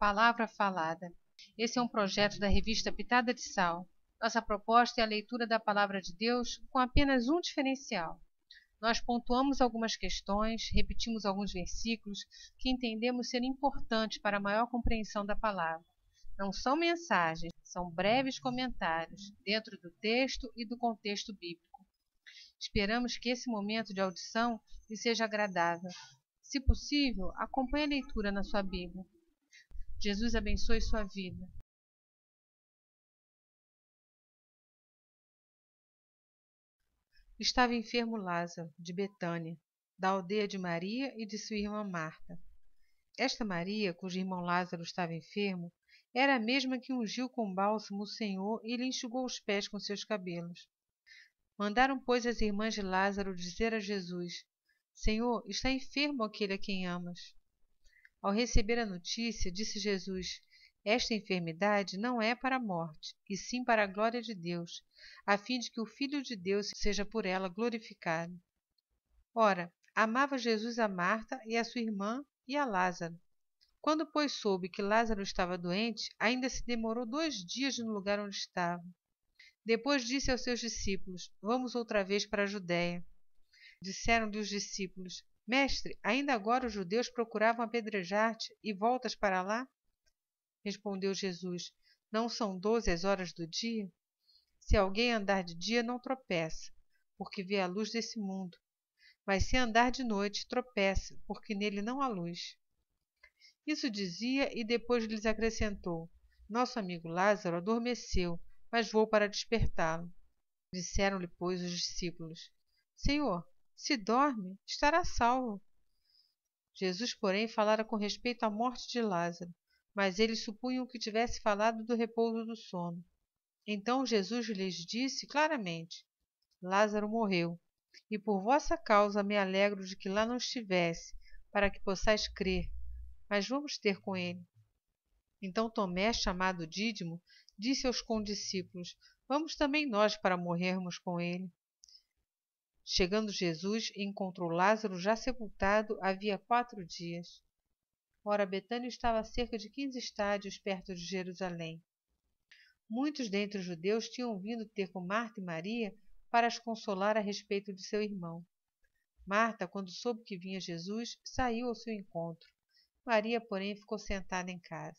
Palavra Falada. Esse é um projeto da revista Pitada de Sal. Nossa proposta é a leitura da Palavra de Deus com apenas um diferencial. Nós pontuamos algumas questões, repetimos alguns versículos que entendemos ser importantes para a maior compreensão da palavra. Não são mensagens, são breves comentários dentro do texto e do contexto bíblico. Esperamos que esse momento de audição lhe seja agradável. Se possível, acompanhe a leitura na sua Bíblia. Jesus abençoe sua vida. Estava enfermo Lázaro, de Betânia, da aldeia de Maria e de sua irmã Marta. Esta Maria, cujo irmão Lázaro estava enfermo, era a mesma que ungiu com bálsamo o Senhor e lhe enxugou os pés com seus cabelos. Mandaram, pois, as irmãs de Lázaro dizer a Jesus: Senhor, está enfermo aquele a quem amas. Ao receber a notícia, disse Jesus: Esta enfermidade não é para a morte, e sim para a glória de Deus, a fim de que o Filho de Deus seja por ela glorificado. Ora, amava Jesus a Marta e a sua irmã e a Lázaro. Quando, pois, soube que Lázaro estava doente, ainda se demorou dois dias no lugar onde estava. Depois disse aos seus discípulos: Vamos outra vez para a Judéia. Disseram-lhe os discípulos: Mestre, ainda agora os judeus procuravam apedrejar-te e voltas para lá? Respondeu Jesus: Não são doze as horas do dia? Se alguém andar de dia, não tropeça, porque vê a luz desse mundo. Mas se andar de noite, tropeça, porque nele não há luz. Isso dizia e depois lhes acrescentou: Nosso amigo Lázaro adormeceu, mas vou para despertá-lo. Disseram-lhe, pois, os discípulos: Senhor, se dorme, estará salvo. Jesus, porém, falara com respeito à morte de Lázaro, mas eles supunham que tivesse falado do repouso do sono. Então Jesus lhes disse claramente: Lázaro morreu, e por vossa causa me alegro de que lá não estivesse, para que possais crer, mas vamos ter com ele. Então Tomé, chamado Dídimo, disse aos condiscípulos: Vamos também nós para morrermos com ele. Chegando Jesus, encontrou Lázaro já sepultado havia quatro dias. Ora, Betânia estava a cerca de quinze estádios perto de Jerusalém. Muitos dentre os judeus tinham vindo ter com Marta e Maria para as consolar a respeito de seu irmão. Marta, quando soube que vinha Jesus, saiu ao seu encontro. Maria, porém, ficou sentada em casa.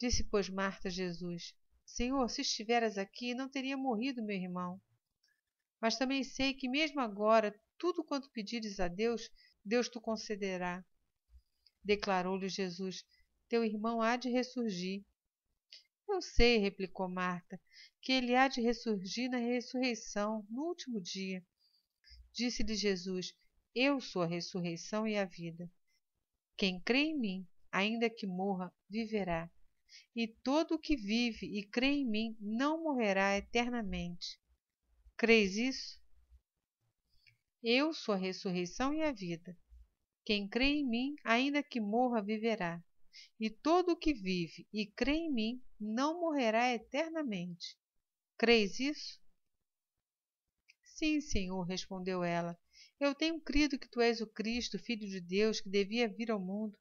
Disse, pois, Marta a Jesus: Senhor, se estiveras aqui, não teria morrido meu irmão. Mas também sei que mesmo agora tudo quanto pedires a Deus, Deus te concederá. Declarou-lhe Jesus: Teu irmão há de ressurgir. Eu sei, replicou Marta, que ele há de ressurgir na ressurreição, no último dia. Disse-lhe Jesus: Eu sou a ressurreição e a vida. Quem crê em mim, ainda que morra, viverá. E todo o que vive e crê em mim não morrerá eternamente. Creis isso? Eu sou a ressurreição e a vida. Quem crê em mim, ainda que morra, viverá. E todo o que vive e crê em mim não morrerá eternamente. Creis isso? Sim, Senhor, respondeu ela. Eu tenho crido que tu és o Cristo, filho de Deus, que devia vir ao mundo.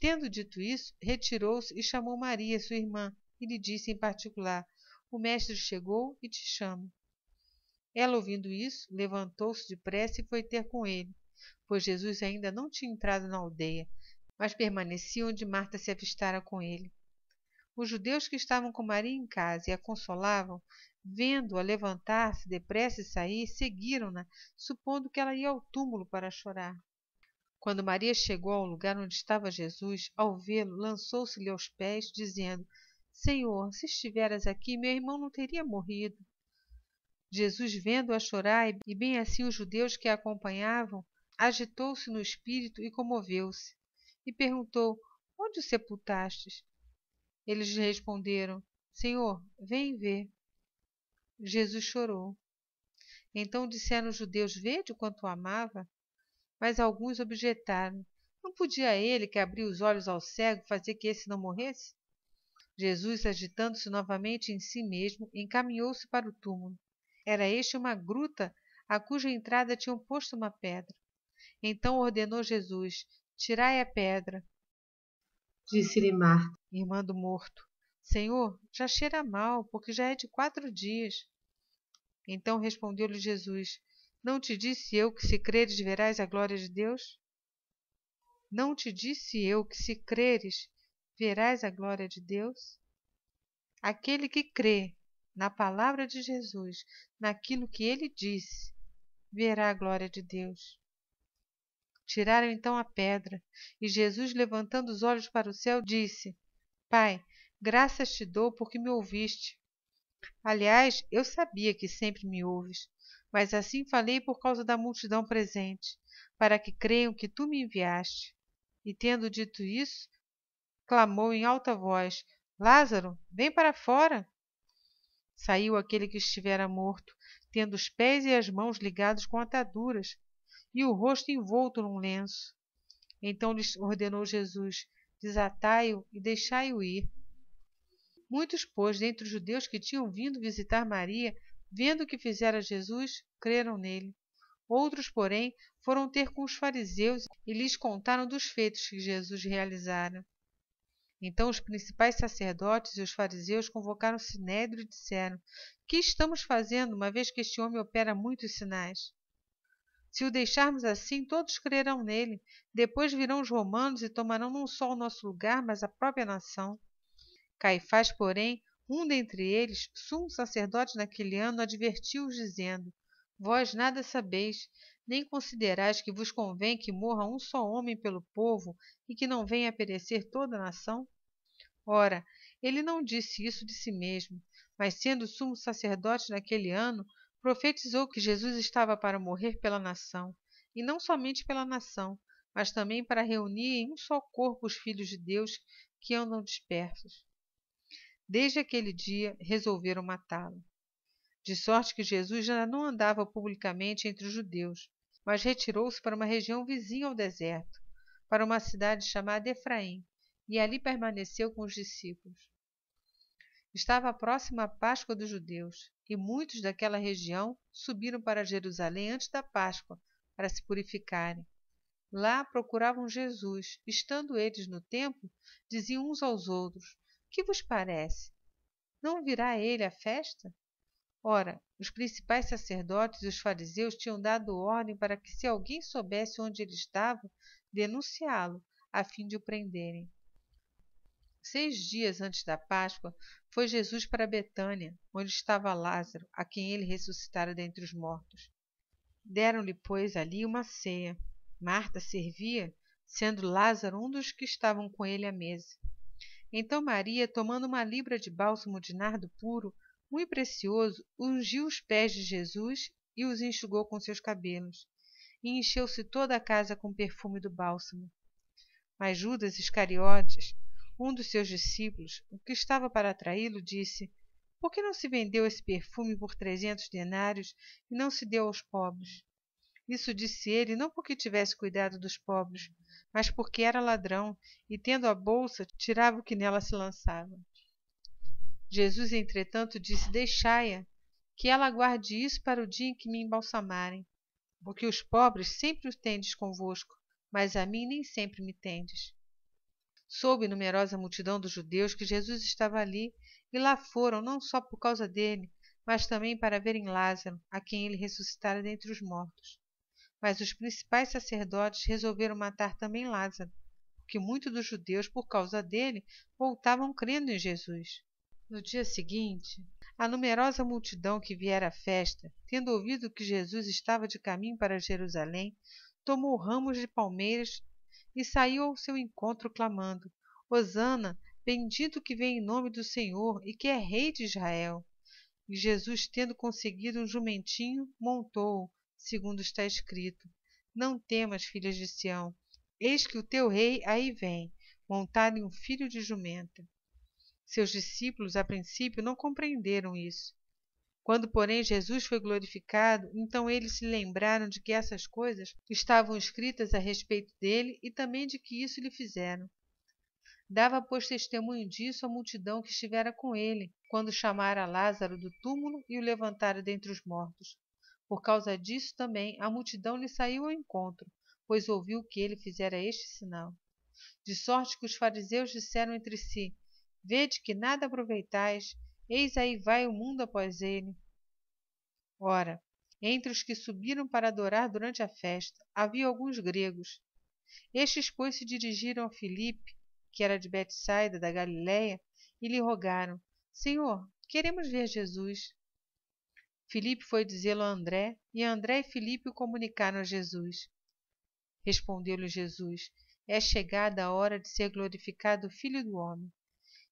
Tendo dito isso, retirou-se e chamou Maria, sua irmã, e lhe disse em particular: O mestre chegou e te chama. Ela, ouvindo isso, levantou-se depressa e foi ter com ele, pois Jesus ainda não tinha entrado na aldeia, mas permanecia onde Marta se avistara com ele. Os judeus que estavam com Maria em casa e a consolavam, vendo-a levantar-se depressa e sair, seguiram-na, supondo que ela ia ao túmulo para chorar. Quando Maria chegou ao lugar onde estava Jesus, ao vê-lo, lançou-se-lhe aos pés, dizendo: Senhor, se estiveras aqui, meu irmão não teria morrido. Jesus, vendo-a chorar, e bem assim os judeus que a acompanhavam, agitou-se no espírito e comoveu-se, e perguntou: Onde o sepultastes? Eles lhe responderam: Senhor, vem ver. Jesus chorou. Então disseram os judeus: Vede o quanto o amava. Mas alguns objetaram: Não podia ele, que abriu os olhos ao cego, fazer que esse não morresse? Jesus, agitando-se novamente em si mesmo, encaminhou-se para o túmulo. Era este uma gruta a cuja entrada tinham posto uma pedra. Então ordenou Jesus: Tirai a pedra. Disse-lhe Marta, irmã do morto: Senhor, já cheira mal, porque já é de quatro dias. Então respondeu-lhe Jesus: Não te disse eu que se creres verás a glória de Deus? Não te disse eu que se creres verás a glória de Deus? Aquele que crê na palavra de Jesus, naquilo que ele disse, verá a glória de Deus. Tiraram então a pedra, e Jesus, levantando os olhos para o céu, disse: Pai, graças te dou porque me ouviste. Aliás, eu sabia que sempre me ouves, mas assim falei por causa da multidão presente, para que creiam que tu me enviaste. E tendo dito isso, clamou em alta voz: Lázaro, vem para fora. Saiu aquele que estivera morto, tendo os pés e as mãos ligados com ataduras, e o rosto envolto num lenço. Então lhes ordenou Jesus: Desatai-o e deixai-o ir. Muitos, pois, dentre os judeus que tinham vindo visitar Maria, vendo o que fizera Jesus, creram nele. Outros, porém, foram ter com os fariseus e lhes contaram dos feitos que Jesus realizara. Então os principais sacerdotes e os fariseus convocaram o sinédrio e disseram: Que estamos fazendo, uma vez que este homem opera muitos sinais? Se o deixarmos assim, todos crerão nele. Depois virão os romanos e tomarão não só o nosso lugar, mas a própria nação. Caifás, porém, um dentre eles, sumo sacerdote naquele ano, advertiu-os, dizendo: Vós nada sabeis, nem considerais que vos convém que morra um só homem pelo povo e que não venha a perecer toda a nação? Ora, ele não disse isso de si mesmo, mas sendo sumo sacerdote naquele ano, profetizou que Jesus estava para morrer pela nação, e não somente pela nação, mas também para reunir em um só corpo os filhos de Deus que andam dispersos. Desde aquele dia resolveram matá-lo. De sorte que Jesus já não andava publicamente entre os judeus, mas retirou-se para uma região vizinha ao deserto, para uma cidade chamada Efraim, e ali permaneceu com os discípulos. Estava próxima a Páscoa dos judeus, e muitos daquela região subiram para Jerusalém antes da Páscoa, para se purificarem. Lá procuravam Jesus. Estando eles no templo, diziam uns aos outros: Que vos parece? Não virá ele à festa? Ora, os principais sacerdotes e os fariseus tinham dado ordem para que, se alguém soubesse onde ele estava, denunciá-lo, a fim de o prenderem. Seis dias antes da Páscoa, foi Jesus para Betânia, onde estava Lázaro, a quem ele ressuscitara dentre os mortos. Deram-lhe, pois, ali uma ceia. Marta servia, sendo Lázaro um dos que estavam com ele à mesa. Então Maria, tomando uma libra de bálsamo de nardo puro, muito precioso, ungiu os pés de Jesus e os enxugou com seus cabelos, e encheu-se toda a casa com o perfume do bálsamo. Mas Judas Iscariotes, um dos seus discípulos, o que estava para atraí-lo, disse: Por que não se vendeu esse perfume por trezentos denários e não se deu aos pobres? Isso disse ele não porque tivesse cuidado dos pobres, mas porque era ladrão e, tendo a bolsa, tirava o que nela se lançava. Jesus, entretanto, disse: Deixai-a, que ela guarde isso para o dia em que me embalsamarem. Porque os pobres sempre os tendes convosco, mas a mim nem sempre me tendes. Soube numerosa multidão dos judeus que Jesus estava ali, e lá foram não só por causa dele, mas também para verem Lázaro, a quem ele ressuscitara dentre os mortos. Mas os principais sacerdotes resolveram matar também Lázaro, porque muitos dos judeus, por causa dele, voltavam crendo em Jesus. No dia seguinte, a numerosa multidão que viera à festa, tendo ouvido que Jesus estava de caminho para Jerusalém, tomou ramos de palmeiras e saiu ao seu encontro clamando: Hosana, bendito que vem em nome do Senhor e que é rei de Israel. E Jesus, tendo conseguido um jumentinho, montou-o, segundo está escrito: Não temas, filhas de Sião, eis que o teu rei aí vem, montado em um filho de jumenta. Seus discípulos, a princípio, não compreenderam isso. Quando, porém, Jesus foi glorificado, então eles se lembraram de que essas coisas estavam escritas a respeito dele e também de que isso lhe fizeram. Dava, pois, testemunho disso a multidão que estivera com ele, quando chamara Lázaro do túmulo e o levantara dentre os mortos. Por causa disso também a multidão lhe saiu ao encontro, pois ouviu que ele fizera este sinal. De sorte que os fariseus disseram entre si: Vede que nada aproveitais Eis aí vai o mundo após ele. Ora, entre os que subiram para adorar durante a festa, havia alguns gregos. Estes, pois, se dirigiram a Filipe, que era de Betsaida, da Galiléia, e lhe rogaram, Senhor, queremos ver Jesus. Filipe foi dizê-lo a André, e André e Filipe o comunicaram a Jesus. Respondeu-lhe Jesus, é chegada a hora de ser glorificado o Filho do Homem.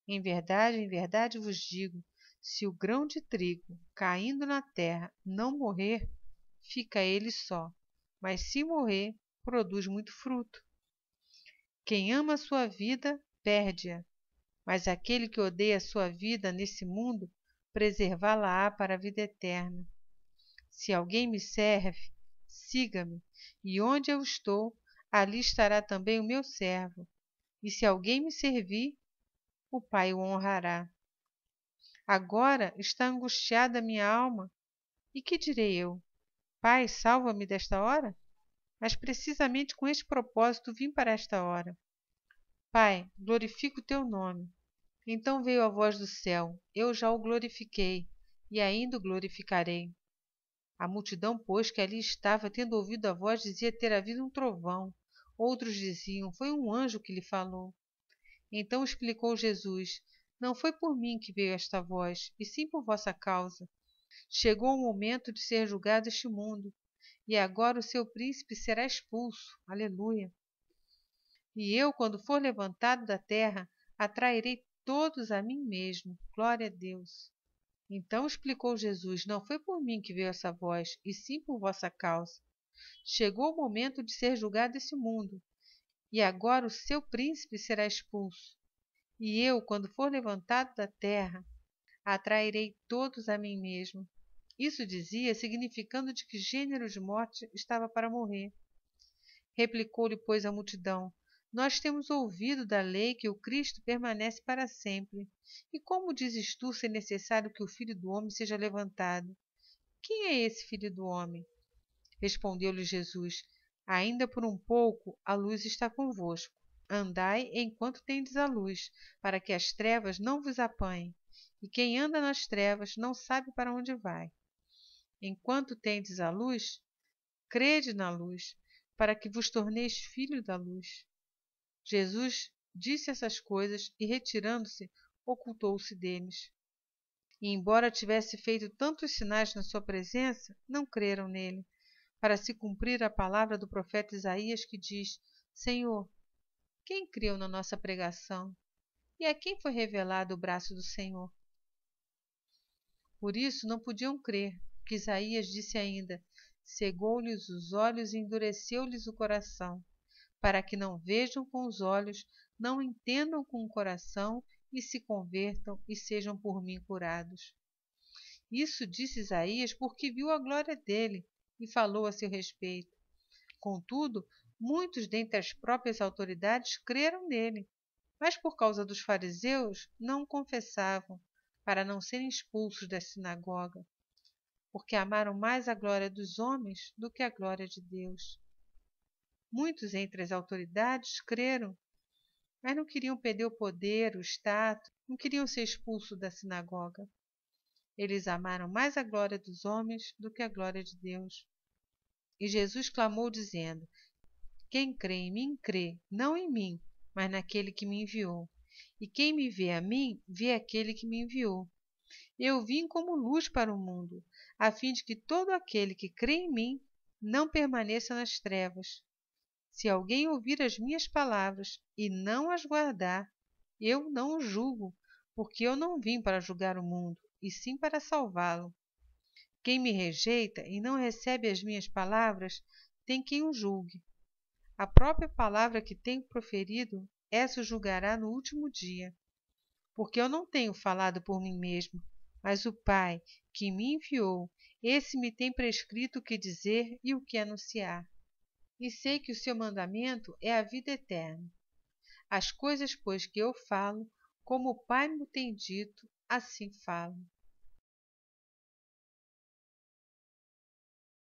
Em verdade, em verdade vos digo: se o grão de trigo, caindo na terra, não morrer, fica ele só, mas se morrer, produz muito fruto. Quem ama a sua vida, perde-a, mas aquele que odeia a sua vida nesse mundo, preservá-la-á para a vida eterna. Se alguém me serve, siga-me, e onde eu estou, ali estará também o meu servo. E se alguém me servir, o Pai o honrará. Agora está angustiada minha alma, e que direi eu? Pai, salva-me desta hora? Mas precisamente com este propósito vim para esta hora. Pai, glorifico o teu nome. Então veio a voz do céu: Eu já o glorifiquei, e ainda o glorificarei. A multidão, pois, que ali estava, tendo ouvido a voz, dizia ter havido um trovão. Outros diziam: Foi um anjo que lhe falou. Então explicou Jesus: Não foi por mim que veio esta voz, e sim por vossa causa. Chegou o momento de ser julgado este mundo, e agora o seu príncipe será expulso. Aleluia. E eu, quando for levantado da terra, atrairei todos a mim mesmo. Glória a Deus. Então explicou Jesus: Não foi por mim que veio essa voz, e sim por vossa causa. Chegou o momento de ser julgado esse mundo, e agora o seu príncipe será expulso. E eu, quando for levantado da terra, atrairei todos a mim mesmo. Isso dizia, significando de que gênero de morte estava para morrer. Replicou-lhe, pois, a multidão: Nós temos ouvido da lei que o Cristo permanece para sempre. E como dizes tu ser necessário que o filho do homem seja levantado? Quem é esse filho do homem? Respondeu-lhe Jesus: Ainda por um pouco a luz está convosco. Andai enquanto tendes a luz, para que as trevas não vos apanhem. E quem anda nas trevas não sabe para onde vai. Enquanto tendes a luz, crede na luz, para que vos torneis filho da luz. Jesus disse essas coisas e, retirando-se, ocultou-se deles. E, embora tivesse feito tantos sinais na sua presença, não creram nele, para se cumprir a palavra do profeta Isaías que diz: Senhor, quem creu na nossa pregação? E a quem foi revelado o braço do Senhor? Por isso não podiam crer, porque Isaías disse ainda: cegou-lhes os olhos e endureceu-lhes o coração, para que não vejam com os olhos, não entendam com o coração e se convertam e sejam por mim curados. Isso disse Isaías porque viu a glória dele, e falou a seu respeito. Contudo, muitos dentre as próprias autoridades creram nele, mas por causa dos fariseus não confessavam, para não serem expulsos da sinagoga, porque amaram mais a glória dos homens do que a glória de Deus. Muitos entre as autoridades creram, mas não queriam perder o poder, o status, não queriam ser expulsos da sinagoga. Eles amaram mais a glória dos homens do que a glória de Deus. E Jesus clamou, dizendo: Quem crê em mim, crê, não em mim, mas naquele que me enviou. E quem me vê a mim, vê aquele que me enviou. Eu vim como luz para o mundo, a fim de que todo aquele que crê em mim não permaneça nas trevas. Se alguém ouvir as minhas palavras e não as guardar, eu não o julgo, porque eu não vim para julgar o mundo, e sim para salvá-lo. Quem me rejeita e não recebe as minhas palavras tem quem o julgue. A própria palavra que tenho proferido, essa o julgará no último dia. Porque eu não tenho falado por mim mesmo, mas o Pai, que me enviou, esse me tem prescrito o que dizer e o que anunciar. E sei que o seu mandamento é a vida eterna. As coisas, pois, que eu falo, como o Pai me tem dito, assim falo.